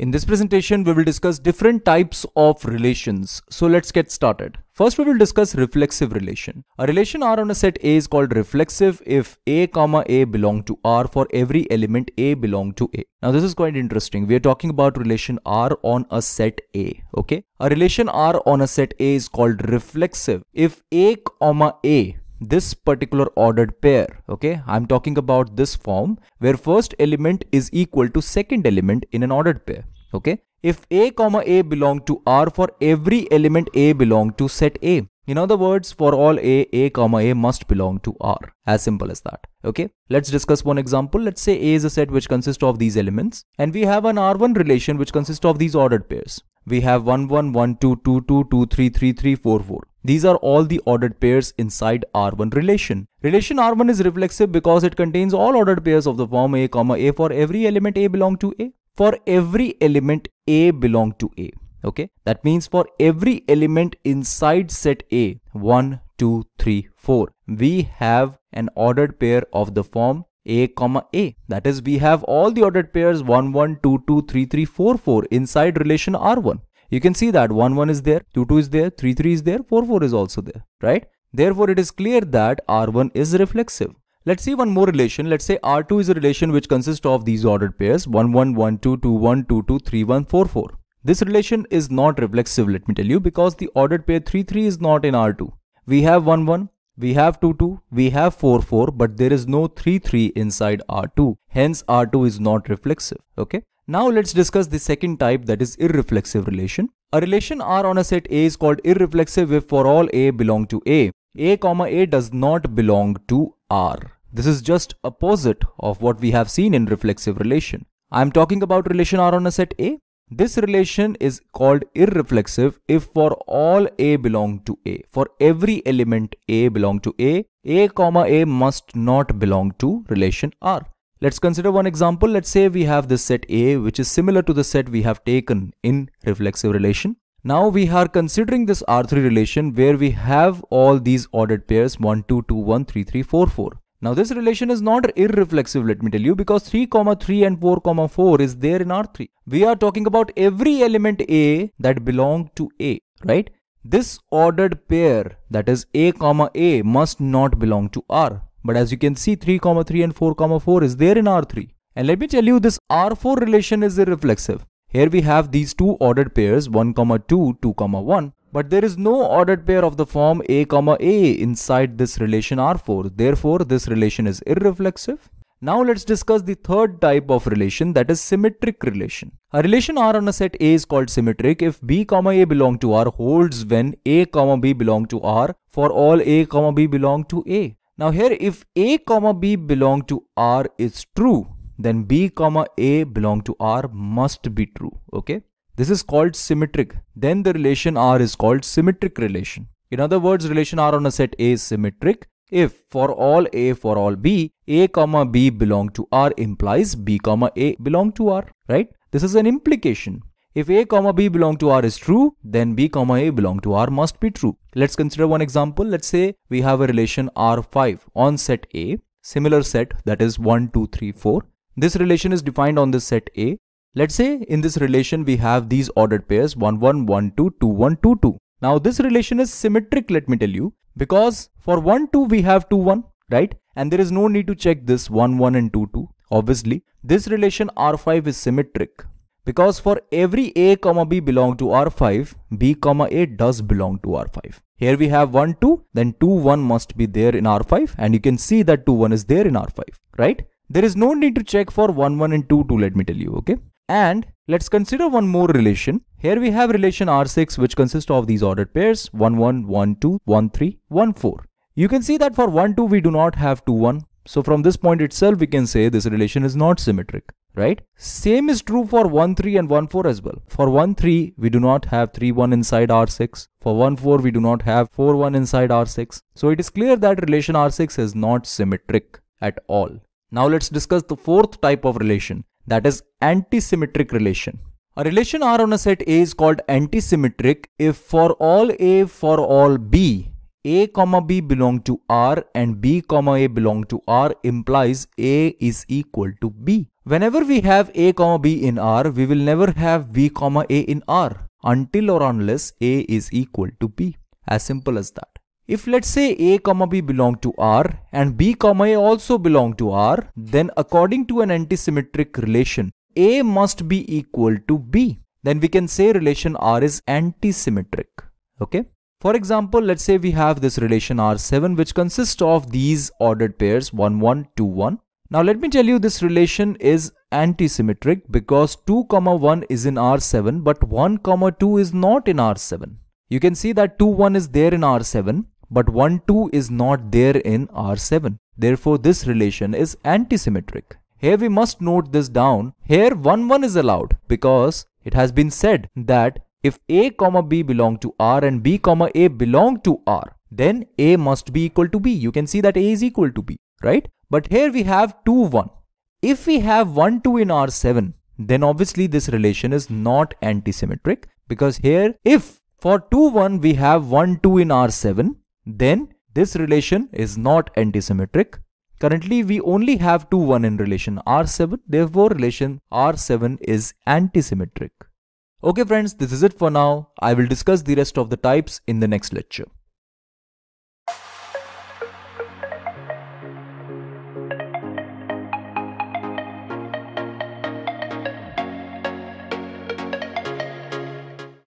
In this presentation, we will discuss different types of relations. So let's get started. First, we will discuss reflexive relation. A relation R on a set A is called reflexive if A, comma A belong to R for every element A belong to A. Now, this is quite interesting. We are talking about relation R on a set A, okay? A relation R on a set A is called reflexive if A, comma A this particular ordered pair okay i'm talking about this form where first element is equal to second element in an ordered pair okay if a comma a belong to r for every element a belong to set a in other words for all a a comma a must belong to r as simple as that okay let's discuss one example let's say a is a set which consists of these elements and we have an r1 relation which consists of these ordered pairs we have 1 1 1 2 2 2 2 3 3 3 4 4 these are all the ordered pairs inside R1 relation. Relation R1 is reflexive because it contains all ordered pairs of the form A, comma A for every element A belong to A for every element A belong to A. Okay, that means for every element inside set A, 1, 2, 3, 4, we have an ordered pair of the form a comma a that is we have all the ordered pairs 1 1 2 2 3 3 4 4 inside relation r1 you can see that 1 1 is there 2 2 is there 3 3 is there 4 4 is also there right therefore it is clear that r1 is reflexive Let's see one more relation. Let's say R2 is a relation which consists of these ordered pairs 1 1 1 2 2 1 2 2 3 1 4 4. This relation is not reflexive let me tell you because the ordered pair 3 3 is not in R2. We have 1 1, we have 2 2, we have 4 4 but there is no 3 3 inside R2. Hence R2 is not reflexive. Okay. Now let's discuss the second type that is irreflexive relation. A relation R on a set A is called irreflexive if for all A belong to A. A, comma A does not belong to R. This is just opposite of what we have seen in reflexive relation. I am talking about relation R on a set A. This relation is called irreflexive if for all A belong to A. For every element A belong to A, A comma A must not belong to relation R. Let's consider one example. Let's say we have this set A which is similar to the set we have taken in reflexive relation. Now we are considering this R3 relation where we have all these ordered pairs 1, 2, 2, 1, 3, 3, 4, 4. Now this relation is not irreflexive let me tell you because 3 comma 3 and 4 comma 4 is there in R3. We are talking about every element A that belong to A, right? This ordered pair that is A comma A must not belong to R. But as you can see 3 comma 3 and 4 comma 4 is there in R3. And let me tell you this R4 relation is irreflexive. Here we have these two ordered pairs 1 comma 2, 2 comma 1 but there is no ordered pair of the form a comma a inside this relation R4. Therefore, this relation is irreflexive. Now let's discuss the third type of relation that is symmetric relation. A relation R on a set A is called symmetric if B comma A belong to R holds when A comma B belong to R for all A comma B belong to A. Now here if A comma B belong to R is true then B comma A belong to R must be true. Okay. This is called symmetric. Then the relation R is called symmetric relation. In other words, relation R on a set A is symmetric if for all A for all B, A comma B belong to R implies B comma A belong to R, right? This is an implication. If A comma B belong to R is true, then B comma A belong to R must be true. Let's consider one example. Let's say we have a relation R5 on set A, similar set that is 1, 2, 3, 4. This relation is defined on this set A. Let's say in this relation we have these ordered pairs 2 2. Now this relation is symmetric let me tell you because for 1 2 we have 2 1 right and there is no need to check this 1 1 and 2 2 obviously this relation R5 is symmetric because for every a comma b belong to R5 b comma a does belong to R5. Here we have 1 2 then 2 1 must be there in R5 and you can see that 2 1 is there in R5 right. There is no need to check for 1 1 and 2 2 let me tell you okay. And let's consider one more relation. Here we have relation R6 which consists of these ordered pairs 1 1, 1 2, 1 3, 1 4. You can see that for 1 2 we do not have 2 1. So from this point itself we can say this relation is not symmetric, right? Same is true for 1 3 and 1 4 as well. For 1 3 we do not have 3 1 inside R6. For 1 4 we do not have 4 1 inside R6. So it is clear that relation R6 is not symmetric at all. Now let's discuss the fourth type of relation that is antisymmetric relation. A relation R on a set A is called antisymmetric if for all A for all B, A comma B belong to R and B comma A belong to R implies A is equal to B. Whenever we have A comma B in R, we will never have B comma A in R until or unless A is equal to B. As simple as that. If let's say A comma B belong to R and B comma A also belong to R, then according to an antisymmetric relation, a must be equal to B, then we can say relation R is antisymmetric. Okay. For example, let's say we have this relation R7 which consists of these ordered pairs 1, 1, 2, 1. Now let me tell you this relation is antisymmetric because 2 comma 1 is in R7 but 1 comma 2 is not in R7. You can see that 2 1 is there in R7 but 1 2 is not there in R7. Therefore this relation is antisymmetric. Here we must note this down. Here 1 1 is allowed because it has been said that if a comma b belong to R and b comma a belong to R, then a must be equal to b. You can see that a is equal to b, right? But here we have 2 1. If we have 1 2 in R7, then obviously this relation is not antisymmetric because here if for 2 1 we have 1 2 in R7, then this relation is not antisymmetric Currently, we only have 2 1 in relation R7, therefore relation R7 is antisymmetric. Okay friends, this is it for now. I will discuss the rest of the types in the next lecture.